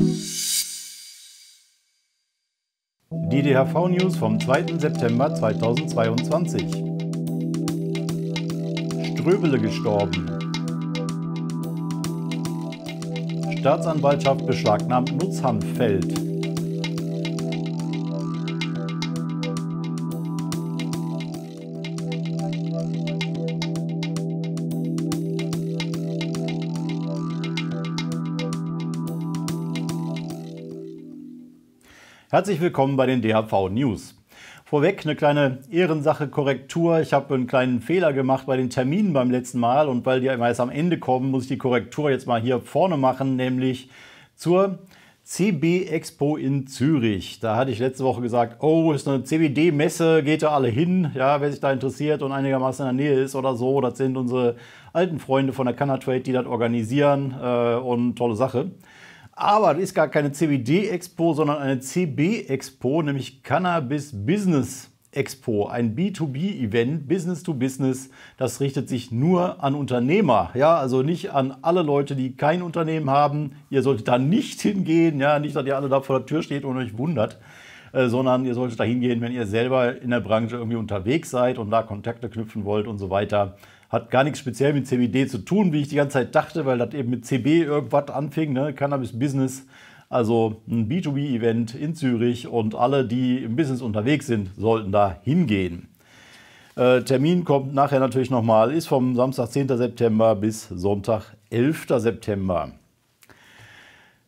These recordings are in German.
Die DHV-News vom 2. September 2022. Ströbele gestorben. Staatsanwaltschaft beschlagnahmt Nutzhanffeld. Herzlich willkommen bei den DHV News. Vorweg eine kleine Ehrensache Korrektur. Ich habe einen kleinen Fehler gemacht bei den Terminen beim letzten Mal und weil die immer erst am Ende kommen, muss ich die Korrektur jetzt mal hier vorne machen, nämlich zur CB Expo in Zürich. Da hatte ich letzte Woche gesagt, oh, ist eine CBD-Messe, geht da alle hin, ja, wer sich da interessiert und einigermaßen in der Nähe ist oder so. Das sind unsere alten Freunde von der Canna die das organisieren äh, und tolle Sache. Aber das ist gar keine CBD-Expo, sondern eine CB-Expo, nämlich Cannabis Business Expo, ein B2B-Event, Business to Business. Das richtet sich nur an Unternehmer, ja, also nicht an alle Leute, die kein Unternehmen haben. Ihr solltet da nicht hingehen, ja, nicht, dass ihr alle da vor der Tür steht und euch wundert, äh, sondern ihr solltet da hingehen, wenn ihr selber in der Branche irgendwie unterwegs seid und da Kontakte knüpfen wollt und so weiter. Hat gar nichts speziell mit CBD zu tun, wie ich die ganze Zeit dachte, weil das eben mit CB irgendwas anfing, ne? Cannabis Business. Also ein B2B-Event in Zürich und alle, die im Business unterwegs sind, sollten da hingehen. Äh, Termin kommt nachher natürlich nochmal, ist vom Samstag, 10. September bis Sonntag, 11. September.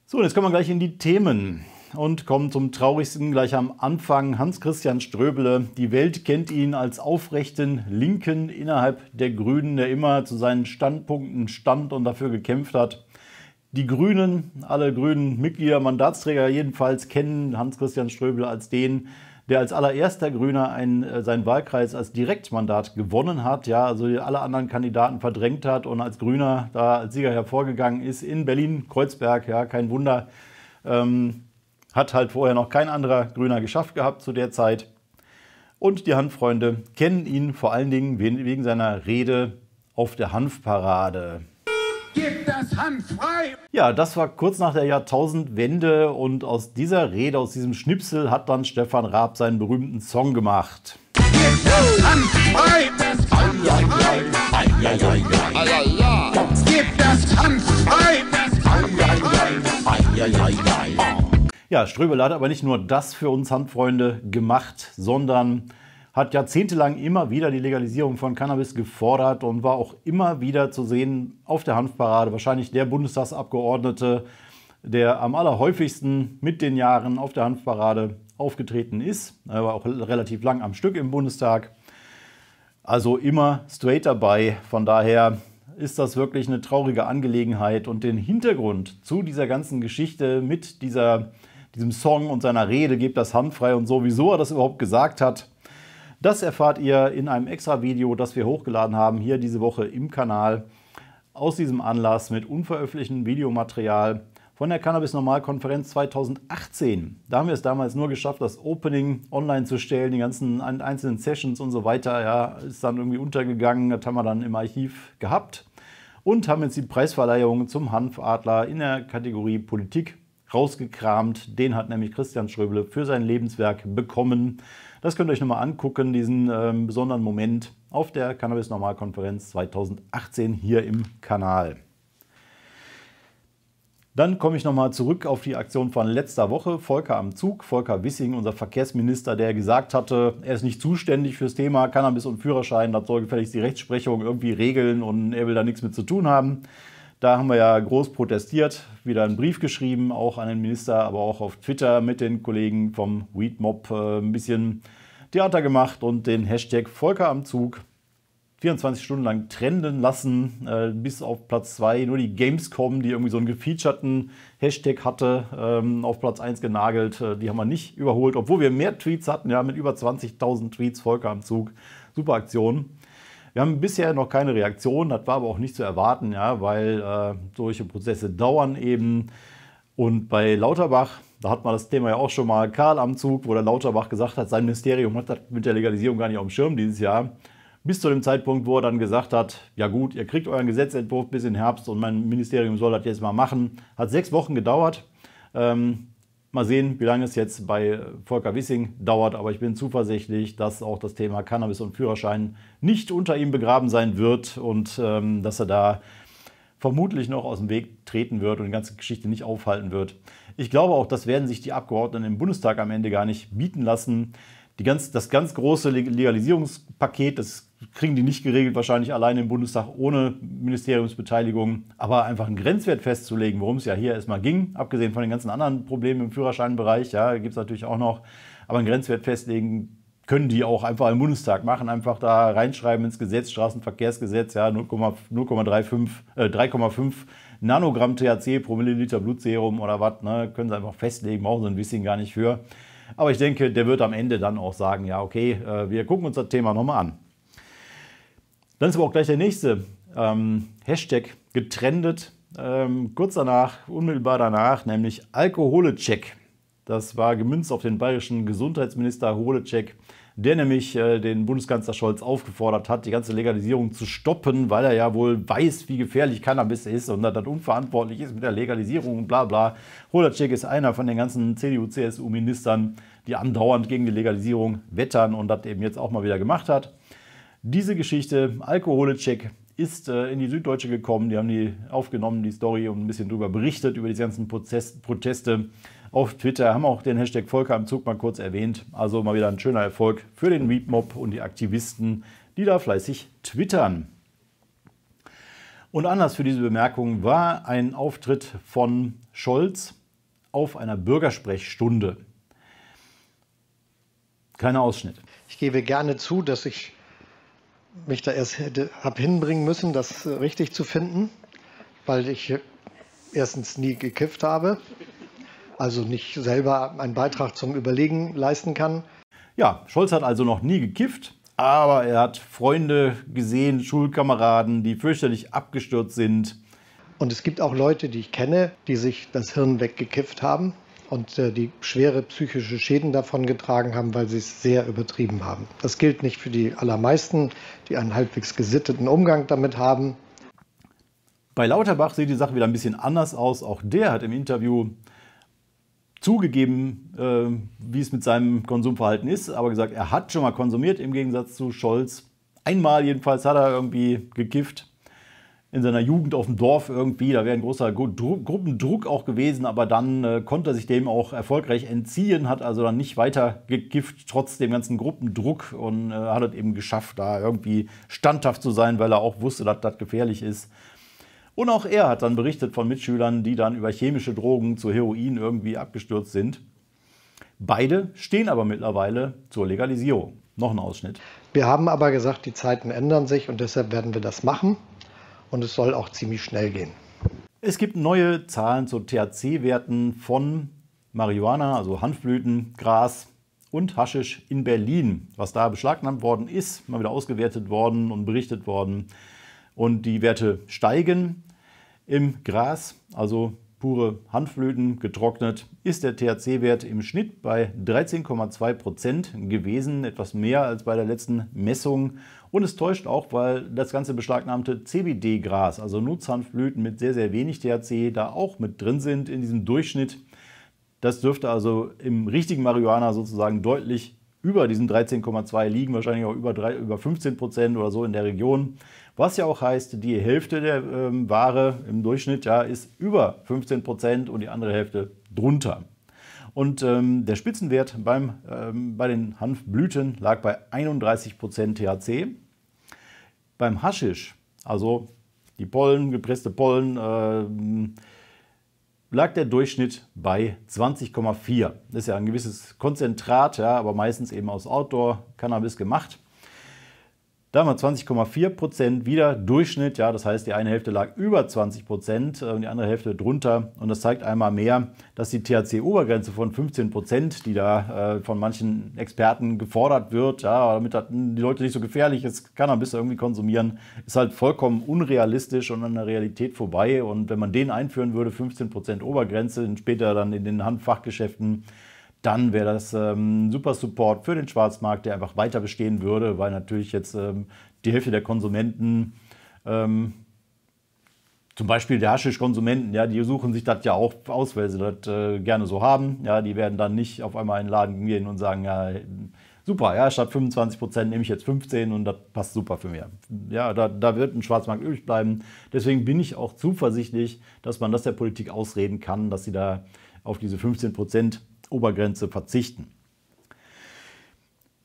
So, jetzt kommen wir gleich in die Themen und kommen zum traurigsten gleich am Anfang. Hans-Christian Ströbele. Die Welt kennt ihn als aufrechten Linken innerhalb der Grünen, der immer zu seinen Standpunkten stand und dafür gekämpft hat. Die Grünen, alle grünen Mitglieder, Mandatsträger jedenfalls, kennen Hans-Christian Ströbele als den, der als allererster Grüner einen, äh, seinen Wahlkreis als Direktmandat gewonnen hat, ja, also alle anderen Kandidaten verdrängt hat und als Grüner da als Sieger hervorgegangen ist in Berlin-Kreuzberg, ja, kein Wunder. Ähm, hat halt vorher noch kein anderer Grüner geschafft gehabt zu der Zeit. Und die Hanffreunde kennen ihn vor allen Dingen wegen seiner Rede auf der Hanfparade. Gib das Hanf frei! Ja, das war kurz nach der Jahrtausendwende und aus dieser Rede, aus diesem Schnipsel hat dann Stefan Raab seinen berühmten Song gemacht. Gib das Hanf frei! Gib das Hanf frei! Das Das Hanf Hanf frei. frei. Ja, Ströbele hat aber nicht nur das für uns Handfreunde gemacht, sondern hat jahrzehntelang immer wieder die Legalisierung von Cannabis gefordert und war auch immer wieder zu sehen auf der Hanfparade. Wahrscheinlich der Bundestagsabgeordnete, der am allerhäufigsten mit den Jahren auf der Hanfparade aufgetreten ist. Er war auch relativ lang am Stück im Bundestag. Also immer straight dabei. Von daher ist das wirklich eine traurige Angelegenheit. Und den Hintergrund zu dieser ganzen Geschichte mit dieser diesem Song und seiner Rede, gebt das handfrei und so, wieso er das überhaupt gesagt hat. Das erfahrt ihr in einem extra Video, das wir hochgeladen haben, hier diese Woche im Kanal, aus diesem Anlass mit unveröffentlichtem Videomaterial von der Cannabis Normalkonferenz 2018. Da haben wir es damals nur geschafft, das Opening online zu stellen, die ganzen einzelnen Sessions und so weiter. Ja, ist dann irgendwie untergegangen. Das haben wir dann im Archiv gehabt und haben jetzt die Preisverleihung zum Hanfadler in der Kategorie Politik rausgekramt. Den hat nämlich Christian Schröble für sein Lebenswerk bekommen. Das könnt ihr euch nochmal angucken, diesen ähm, besonderen Moment auf der Cannabis Normalkonferenz 2018 hier im Kanal. Dann komme ich nochmal zurück auf die Aktion von letzter Woche. Volker am Zug, Volker Wissing, unser Verkehrsminister, der gesagt hatte, er ist nicht zuständig fürs Thema Cannabis und Führerschein, das soll gefälligst die Rechtsprechung irgendwie regeln und er will da nichts mit zu tun haben. Da haben wir ja groß protestiert, wieder einen Brief geschrieben, auch an den Minister, aber auch auf Twitter mit den Kollegen vom Weedmob äh, ein bisschen Theater gemacht und den Hashtag Volker am Zug 24 Stunden lang trenden lassen, äh, bis auf Platz 2 nur die Gamescom, die irgendwie so einen gefeaturten Hashtag hatte, ähm, auf Platz 1 genagelt. Äh, die haben wir nicht überholt, obwohl wir mehr Tweets hatten, ja, mit über 20.000 Tweets, Volker am Zug. Super Aktion. Wir haben bisher noch keine Reaktion, das war aber auch nicht zu erwarten, ja, weil äh, solche Prozesse dauern eben. Und bei Lauterbach, da hat man das Thema ja auch schon mal, Karl am Zug, wo der Lauterbach gesagt hat, sein Ministerium hat das mit der Legalisierung gar nicht auf dem Schirm dieses Jahr. Bis zu dem Zeitpunkt, wo er dann gesagt hat, ja gut, ihr kriegt euren Gesetzentwurf bis in Herbst und mein Ministerium soll das jetzt mal machen. Hat sechs Wochen gedauert. Ähm, Mal sehen, wie lange es jetzt bei Volker Wissing dauert, aber ich bin zuversichtlich, dass auch das Thema Cannabis und Führerschein nicht unter ihm begraben sein wird und ähm, dass er da vermutlich noch aus dem Weg treten wird und die ganze Geschichte nicht aufhalten wird. Ich glaube auch, das werden sich die Abgeordneten im Bundestag am Ende gar nicht bieten lassen. Die ganz, das ganz große Legalisierungspaket, das kriegen die nicht geregelt, wahrscheinlich alleine im Bundestag ohne Ministeriumsbeteiligung. Aber einfach einen Grenzwert festzulegen, worum es ja hier erstmal ging, abgesehen von den ganzen anderen Problemen im Führerscheinbereich, ja, gibt es natürlich auch noch. Aber einen Grenzwert festlegen, können die auch einfach im Bundestag machen, einfach da reinschreiben ins Gesetz, Straßenverkehrsgesetz, ja, 0,35, äh, 3,5 Nanogramm THC pro Milliliter Blutserum oder was, ne, können sie einfach festlegen, brauchen sie ein bisschen gar nicht für. Aber ich denke, der wird am Ende dann auch sagen, ja, okay, äh, wir gucken uns das Thema nochmal an. Dann ist aber auch gleich der nächste ähm, Hashtag getrendet, ähm, kurz danach, unmittelbar danach, nämlich Alkoholecheck. Das war gemünzt auf den bayerischen Gesundheitsminister Holecheck der nämlich äh, den Bundeskanzler Scholz aufgefordert hat, die ganze Legalisierung zu stoppen, weil er ja wohl weiß, wie gefährlich Cannabis ist und dass das unverantwortlich ist mit der Legalisierung und bla bla. Holacek ist einer von den ganzen CDU-CSU-Ministern, die andauernd gegen die Legalisierung wettern und das eben jetzt auch mal wieder gemacht hat. Diese Geschichte, Alkoholecheck, ist äh, in die Süddeutsche gekommen. Die haben die aufgenommen, die Story, und ein bisschen darüber berichtet, über diese ganzen Prozess Proteste auf Twitter, haben auch den Hashtag Volker im Zug mal kurz erwähnt. Also mal wieder ein schöner Erfolg für den Weedmob und die Aktivisten, die da fleißig twittern. Und Anlass für diese Bemerkung war ein Auftritt von Scholz auf einer Bürgersprechstunde. Keiner Ausschnitt. Ich gebe gerne zu, dass ich mich da erst hätte, habe hinbringen müssen, das äh, richtig zu finden, weil ich äh, erstens nie gekifft habe also nicht selber einen Beitrag zum Überlegen leisten kann. Ja, Scholz hat also noch nie gekifft, aber er hat Freunde gesehen, Schulkameraden, die fürchterlich abgestürzt sind. Und es gibt auch Leute, die ich kenne, die sich das Hirn weggekifft haben und äh, die schwere psychische Schäden davon getragen haben, weil sie es sehr übertrieben haben. Das gilt nicht für die allermeisten, die einen halbwegs gesitteten Umgang damit haben. Bei Lauterbach sieht die Sache wieder ein bisschen anders aus. Auch der hat im Interview zugegeben, äh, wie es mit seinem Konsumverhalten ist, aber gesagt, er hat schon mal konsumiert, im Gegensatz zu Scholz. Einmal jedenfalls hat er irgendwie gekifft in seiner Jugend auf dem Dorf irgendwie. Da wäre ein großer Gruppendruck auch gewesen, aber dann äh, konnte er sich dem auch erfolgreich entziehen, hat also dann nicht weiter gekifft, trotz dem ganzen Gruppendruck und äh, hat es eben geschafft, da irgendwie standhaft zu sein, weil er auch wusste, dass das gefährlich ist. Und auch er hat dann berichtet von Mitschülern, die dann über chemische Drogen zu Heroin irgendwie abgestürzt sind. Beide stehen aber mittlerweile zur Legalisierung. Noch ein Ausschnitt. Wir haben aber gesagt, die Zeiten ändern sich und deshalb werden wir das machen. Und es soll auch ziemlich schnell gehen. Es gibt neue Zahlen zu THC-Werten von Marihuana, also Hanfblüten, Gras und Haschisch in Berlin. Was da beschlagnahmt worden ist, mal wieder ausgewertet worden und berichtet worden. Und die Werte steigen. Im Gras, also pure Handflöten getrocknet, ist der THC-Wert im Schnitt bei 13,2% Prozent gewesen, etwas mehr als bei der letzten Messung. Und es täuscht auch, weil das ganze beschlagnahmte CBD-Gras, also Nutzhandflöten mit sehr, sehr wenig THC, da auch mit drin sind in diesem Durchschnitt. Das dürfte also im richtigen Marihuana sozusagen deutlich über diesen 13,2 liegen, wahrscheinlich auch über, 3, über 15 Prozent oder so in der Region. Was ja auch heißt, die Hälfte der ähm, Ware im Durchschnitt ja, ist über 15 Prozent und die andere Hälfte drunter. Und ähm, der Spitzenwert beim, ähm, bei den Hanfblüten lag bei 31 Prozent THC. Beim Haschisch, also die Pollen, gepresste Pollen, äh, lag der Durchschnitt bei 20,4. Das ist ja ein gewisses Konzentrat, ja, aber meistens eben aus Outdoor-Cannabis gemacht. Da haben wir 20,4 Prozent wieder Durchschnitt. Ja, das heißt, die eine Hälfte lag über 20 Prozent äh, und die andere Hälfte drunter. Und das zeigt einmal mehr, dass die THC-Obergrenze von 15 Prozent, die da äh, von manchen Experten gefordert wird, ja, damit die Leute nicht so gefährlich ist, Cannabis irgendwie konsumieren, ist halt vollkommen unrealistisch und an der Realität vorbei. Und wenn man den einführen würde, 15 Prozent Obergrenze, später dann in den Handfachgeschäften, dann wäre das ähm, super Support für den Schwarzmarkt, der einfach weiter bestehen würde, weil natürlich jetzt ähm, die Hälfte der Konsumenten, ähm, zum Beispiel der Haschisch-Konsumenten, ja, die suchen sich das ja auch aus, weil sie das äh, gerne so haben. Ja, die werden dann nicht auf einmal in den Laden gehen und sagen, ja, super, ja, statt 25 Prozent nehme ich jetzt 15 und das passt super für mich. Ja, da, da wird ein Schwarzmarkt übrig bleiben. Deswegen bin ich auch zuversichtlich, dass man das der Politik ausreden kann, dass sie da auf diese 15 Prozent Obergrenze verzichten.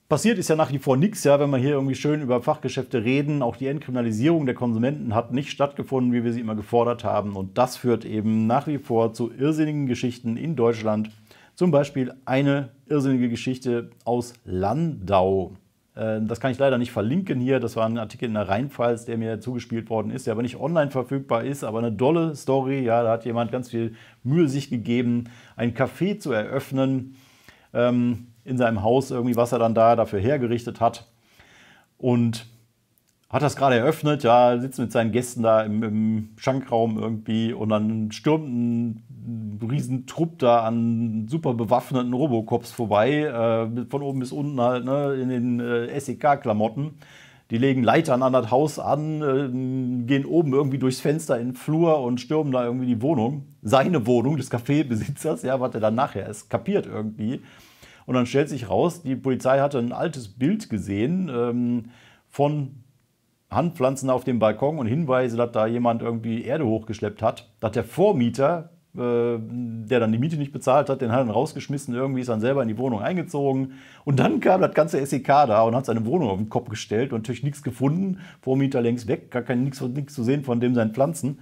Passiert ist ja nach wie vor nichts, ja, wenn wir hier irgendwie schön über Fachgeschäfte reden. Auch die Entkriminalisierung der Konsumenten hat nicht stattgefunden, wie wir sie immer gefordert haben. Und das führt eben nach wie vor zu irrsinnigen Geschichten in Deutschland. Zum Beispiel eine irrsinnige Geschichte aus Landau. Ähm, das kann ich leider nicht verlinken hier. Das war ein Artikel in der Rheinpfalz, der mir zugespielt worden ist, der aber nicht online verfügbar ist, aber eine dolle Story. Ja, da hat jemand ganz viel Mühe sich gegeben, ein Café zu eröffnen ähm, in seinem Haus, irgendwie, was er dann da dafür hergerichtet hat. Und hat das gerade eröffnet, ja, sitzt mit seinen Gästen da im, im Schankraum irgendwie und dann stürmt ein Riesentrupp da an super bewaffneten Robocops vorbei, äh, von oben bis unten halt, ne, in den äh, SEK-Klamotten. Die legen Leitern an das Haus an, äh, gehen oben irgendwie durchs Fenster in den Flur und stürmen da irgendwie die Wohnung, seine Wohnung des Cafébesitzers, ja, was er dann nachher ist, kapiert irgendwie. Und dann stellt sich raus, die Polizei hatte ein altes Bild gesehen ähm, von Handpflanzen auf dem Balkon und Hinweise, dass da jemand irgendwie Erde hochgeschleppt hat, dass der Vormieter, äh, der dann die Miete nicht bezahlt hat, den hat dann rausgeschmissen, irgendwie ist dann selber in die Wohnung eingezogen. Und dann kam das ganze SEK da und hat seine Wohnung auf den Kopf gestellt und natürlich nichts gefunden. Vormieter längst weg, gar nichts zu sehen von dem seinen Pflanzen.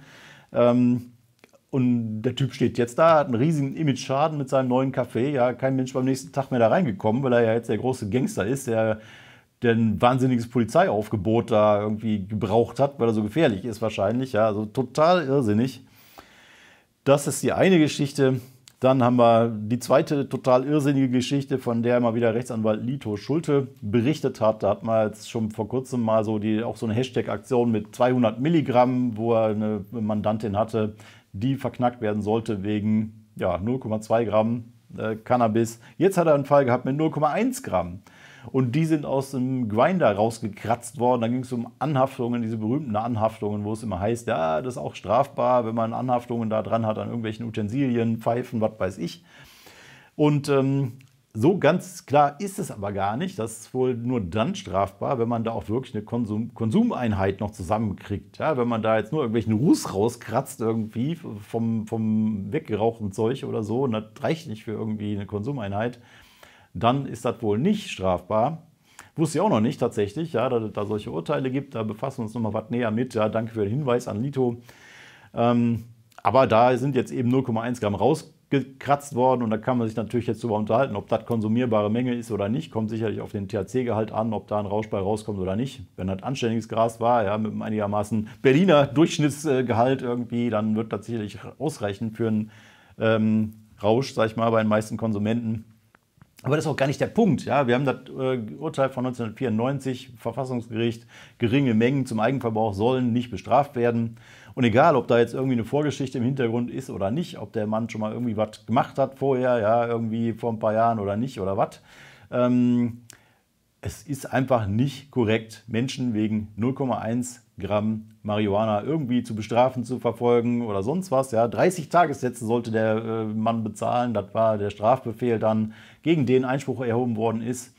Ähm, und der Typ steht jetzt da, hat einen riesigen Image-Schaden mit seinem neuen Café. Ja, kein Mensch beim nächsten Tag mehr da reingekommen, weil er ja jetzt der große Gangster ist, der der ein wahnsinniges Polizeiaufgebot da irgendwie gebraucht hat, weil er so gefährlich ist wahrscheinlich. Ja, also total irrsinnig. Das ist die eine Geschichte. Dann haben wir die zweite total irrsinnige Geschichte, von der immer wieder Rechtsanwalt Lito Schulte berichtet hat. Da hat man jetzt schon vor kurzem mal so die, auch so eine Hashtag-Aktion mit 200 Milligramm, wo er eine Mandantin hatte, die verknackt werden sollte wegen ja, 0,2 Gramm äh, Cannabis. Jetzt hat er einen Fall gehabt mit 0,1 Gramm. Und die sind aus dem Grinder rausgekratzt worden. Da ging es um Anhaftungen, diese berühmten Anhaftungen, wo es immer heißt, ja, das ist auch strafbar, wenn man Anhaftungen da dran hat an irgendwelchen Utensilien, Pfeifen, was weiß ich. Und ähm, so ganz klar ist es aber gar nicht. Das ist wohl nur dann strafbar, wenn man da auch wirklich eine Konsum Konsumeinheit noch zusammenkriegt. Ja, wenn man da jetzt nur irgendwelchen Ruß rauskratzt irgendwie vom, vom weggerauchten Zeug oder so, und das reicht nicht für irgendwie eine Konsumeinheit, dann ist das wohl nicht strafbar. Wusste ich auch noch nicht tatsächlich, ja, es da solche Urteile gibt. Da befassen wir uns nochmal was näher mit. Ja, danke für den Hinweis an Lito. Ähm, aber da sind jetzt eben 0,1 Gramm rausgekratzt worden und da kann man sich natürlich jetzt darüber unterhalten, ob das konsumierbare Menge ist oder nicht. Kommt sicherlich auf den THC-Gehalt an, ob da ein Rausch bei rauskommt oder nicht. Wenn das anständiges Gras war, ja, mit einem einigermaßen Berliner Durchschnittsgehalt irgendwie, dann wird das sicherlich ausreichen für einen ähm, Rausch, sag ich mal, bei den meisten Konsumenten. Aber das ist auch gar nicht der Punkt. Ja, wir haben das äh, Urteil von 1994, Verfassungsgericht, geringe Mengen zum Eigenverbrauch sollen nicht bestraft werden. Und egal, ob da jetzt irgendwie eine Vorgeschichte im Hintergrund ist oder nicht, ob der Mann schon mal irgendwie was gemacht hat vorher, ja, irgendwie vor ein paar Jahren oder nicht oder was, ähm, es ist einfach nicht korrekt, Menschen wegen 0,1 Gramm Marihuana irgendwie zu bestrafen, zu verfolgen oder sonst was. Ja, 30 Tagessätze sollte der äh, Mann bezahlen. Das war der Strafbefehl dann, gegen den Einspruch erhoben worden ist.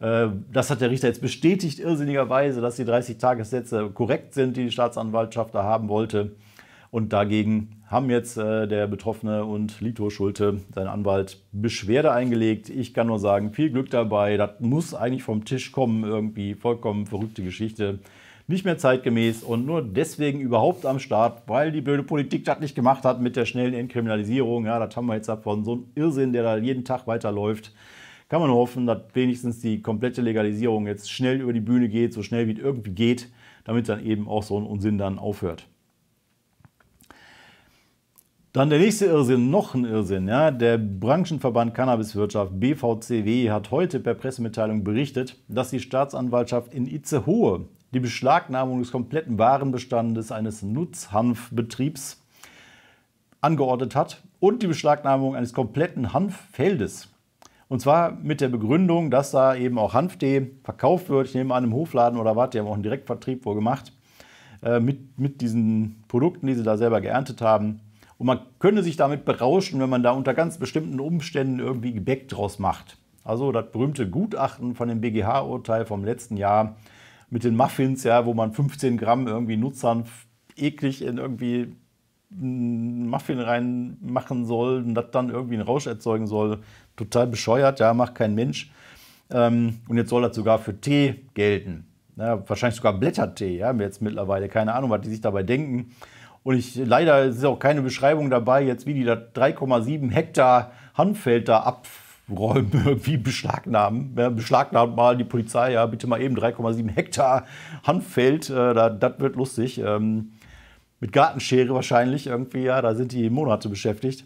Äh, das hat der Richter jetzt bestätigt, irrsinnigerweise, dass die 30 Tagessätze korrekt sind, die die Staatsanwaltschaft da haben wollte. Und dagegen haben jetzt äh, der Betroffene und Lito Schulte, sein Anwalt, Beschwerde eingelegt. Ich kann nur sagen, viel Glück dabei. Das muss eigentlich vom Tisch kommen, irgendwie vollkommen verrückte Geschichte. Nicht mehr zeitgemäß und nur deswegen überhaupt am Start, weil die blöde Politik das nicht gemacht hat mit der schnellen Entkriminalisierung. Ja, das haben wir jetzt davon. So ein Irrsinn, der da jeden Tag weiterläuft kann man hoffen, dass wenigstens die komplette Legalisierung jetzt schnell über die Bühne geht, so schnell wie es irgendwie geht, damit dann eben auch so ein Unsinn dann aufhört. Dann der nächste Irrsinn, noch ein Irrsinn. Ja. Der Branchenverband Cannabiswirtschaft BVCW hat heute per Pressemitteilung berichtet, dass die Staatsanwaltschaft in Itzehoe die Beschlagnahmung des kompletten Warenbestandes eines Nutzhanfbetriebs angeordnet hat und die Beschlagnahmung eines kompletten Hanffeldes. Und zwar mit der Begründung, dass da eben auch Hanftee verkauft wird. Ich nehme an, im Hofladen oder was, die haben auch einen Direktvertrieb wohl gemacht, äh, mit, mit diesen Produkten, die sie da selber geerntet haben. Und man könne sich damit berauschen, wenn man da unter ganz bestimmten Umständen irgendwie Gebäck draus macht. Also das berühmte Gutachten von dem BGH-Urteil vom letzten Jahr mit den Muffins, ja, wo man 15 Gramm irgendwie Nutzern eklig in irgendwie einen Muffin reinmachen soll und das dann irgendwie einen Rausch erzeugen soll. Total bescheuert, ja, macht kein Mensch. Ähm, und jetzt soll das sogar für Tee gelten. Ja, wahrscheinlich sogar Blättertee, ja, jetzt mittlerweile. Keine Ahnung, was die sich dabei denken. Und ich leider ist auch keine Beschreibung dabei, jetzt wie die da 3,7 Hektar Handfeld da abräumen, irgendwie beschlagnahmen. Ja, beschlagnahmt mal die Polizei, ja, bitte mal eben 3,7 Hektar Handfeld, äh, da, das wird lustig. Ähm, mit Gartenschere wahrscheinlich irgendwie, ja, da sind die Monate beschäftigt.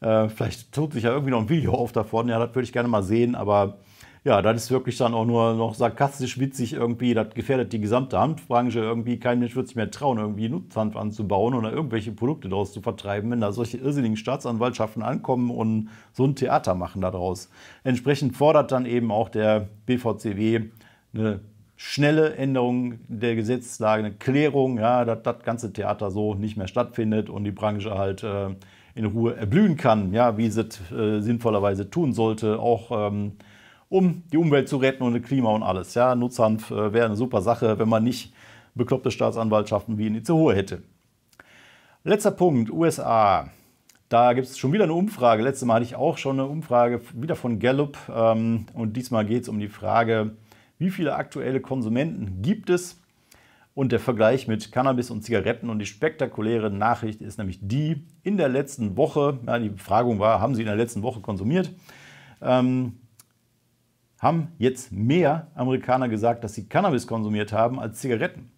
Äh, vielleicht tut sich ja irgendwie noch ein Video auf davon, ja, das würde ich gerne mal sehen, aber ja, das ist wirklich dann auch nur noch sarkastisch witzig irgendwie. Das gefährdet die gesamte Handbranche irgendwie. Kein Mensch wird sich mehr trauen, irgendwie Nutzhanf anzubauen oder irgendwelche Produkte daraus zu vertreiben, wenn da solche irrsinnigen Staatsanwaltschaften ankommen und so ein Theater machen daraus. Entsprechend fordert dann eben auch der BVCW eine schnelle Änderung der Gesetzlage, eine Klärung, ja, dass das ganze Theater so nicht mehr stattfindet und die Branche halt äh, in Ruhe erblühen kann, ja, wie sie es äh, sinnvollerweise tun sollte, auch ähm, um die Umwelt zu retten und das Klima und alles. Ja, Nutzhanf äh, wäre eine super Sache, wenn man nicht bekloppte Staatsanwaltschaften wie in Itzehoe hätte. Letzter Punkt, USA. Da gibt es schon wieder eine Umfrage. Letztes Mal hatte ich auch schon eine Umfrage, wieder von Gallup. Ähm, und diesmal geht es um die Frage, wie viele aktuelle Konsumenten gibt es? Und der Vergleich mit Cannabis und Zigaretten. Und die spektakuläre Nachricht ist nämlich die, in der letzten Woche, ja, die Befragung war, haben Sie in der letzten Woche konsumiert? Ähm, haben jetzt mehr Amerikaner gesagt, dass sie Cannabis konsumiert haben als Zigaretten.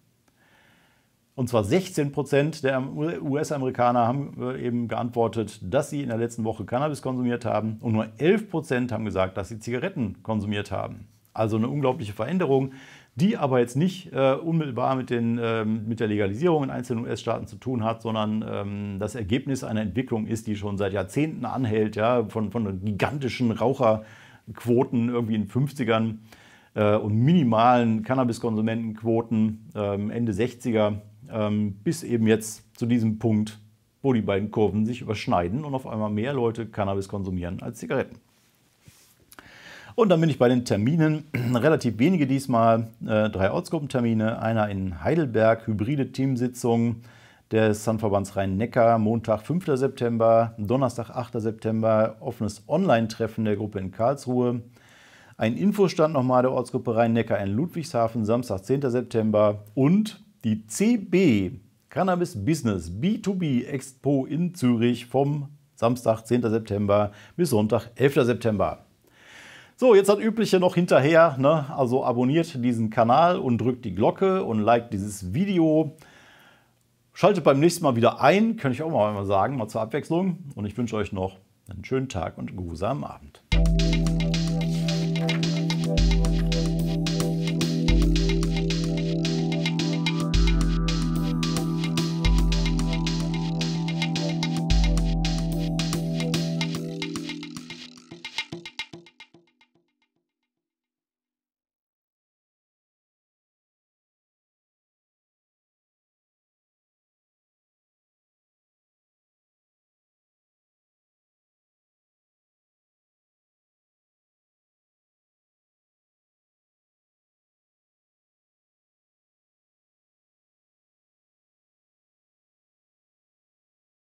Und zwar 16 Prozent der US-Amerikaner haben äh, eben geantwortet, dass sie in der letzten Woche Cannabis konsumiert haben und nur 11 Prozent haben gesagt, dass sie Zigaretten konsumiert haben. Also eine unglaubliche Veränderung, die aber jetzt nicht äh, unmittelbar mit, den, äh, mit der Legalisierung in einzelnen US-Staaten zu tun hat, sondern ähm, das Ergebnis einer Entwicklung ist, die schon seit Jahrzehnten anhält, ja, von, von einer gigantischen Raucher- Quoten irgendwie in den 50ern äh, und minimalen Cannabiskonsumentenquoten ähm, Ende 60er ähm, bis eben jetzt zu diesem Punkt, wo die beiden Kurven sich überschneiden und auf einmal mehr Leute Cannabis konsumieren als Zigaretten. Und dann bin ich bei den Terminen, relativ wenige diesmal, äh, drei Ortsgruppentermine, einer in Heidelberg, hybride Teamsitzungen, des Sandverbands Rhein-Neckar. Montag, 5. September, Donnerstag, 8. September, offenes Online-Treffen der Gruppe in Karlsruhe. Ein Infostand nochmal der Ortsgruppe Rhein-Neckar in Ludwigshafen, Samstag, 10. September. Und die CB Cannabis Business B2B Expo in Zürich vom Samstag, 10. September bis Sonntag, 11. September. So, jetzt hat übliche noch hinterher. Ne? Also abonniert diesen Kanal und drückt die Glocke und liked dieses Video. Schaltet beim nächsten Mal wieder ein, kann ich auch mal sagen, mal zur Abwechslung. Und ich wünsche euch noch einen schönen Tag und einen geruhsamen Abend.